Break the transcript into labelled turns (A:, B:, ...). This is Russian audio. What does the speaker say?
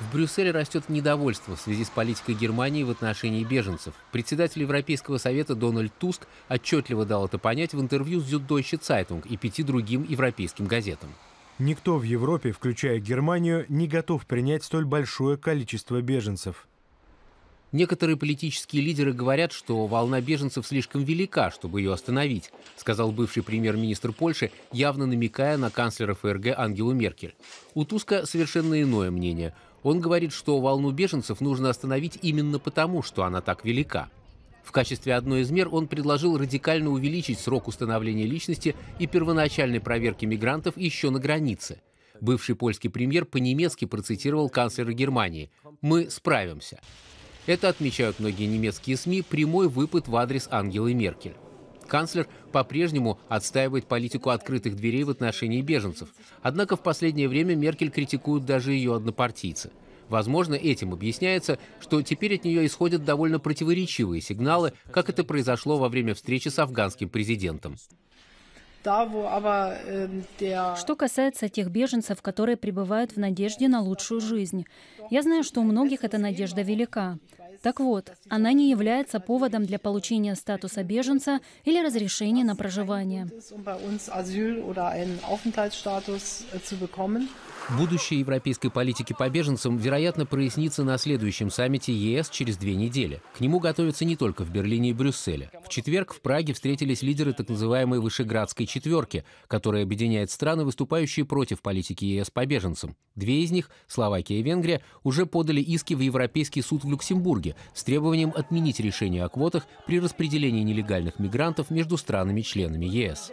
A: В Брюсселе растет недовольство в связи с политикой Германии в отношении беженцев. Председатель Европейского совета Дональд Туск отчетливо дал это понять в интервью с Süddeutsche Zeitung и пяти другим европейским газетам. Никто в Европе, включая Германию, не готов принять столь большое количество беженцев. Некоторые политические лидеры говорят, что волна беженцев слишком велика, чтобы ее остановить, сказал бывший премьер-министр Польши, явно намекая на канцлера ФРГ Ангелу Меркель. У Туска совершенно иное мнение. Он говорит, что волну беженцев нужно остановить именно потому, что она так велика. В качестве одной из мер он предложил радикально увеличить срок установления личности и первоначальной проверки мигрантов еще на границе. Бывший польский премьер по-немецки процитировал канцлера Германии «Мы справимся». Это, отмечают многие немецкие СМИ, прямой выпад в адрес Ангелы Меркель. Канцлер по-прежнему отстаивает политику открытых дверей в отношении беженцев. Однако в последнее время Меркель критикуют даже ее однопартийцы. Возможно, этим объясняется, что теперь от нее исходят довольно противоречивые сигналы, как это произошло во время встречи с афганским президентом.
B: Эм, что касается тех беженцев, которые пребывают в надежде на лучшую жизнь, я знаю, что у многих эта надежда велика. Так вот, она не является поводом для получения статуса беженца или разрешения на проживание.
A: Будущее европейской политики по беженцам, вероятно, прояснится на следующем саммите ЕС через две недели. К нему готовятся не только в Берлине и Брюсселе. В четверг в Праге встретились лидеры так называемой «Вышеградской четверки», которая объединяет страны, выступающие против политики ЕС по беженцам. Две из них, Словакия и Венгрия, уже подали иски в Европейский суд в Люксембурге с требованием отменить решение о квотах при
B: распределении нелегальных мигрантов между странами-членами ЕС.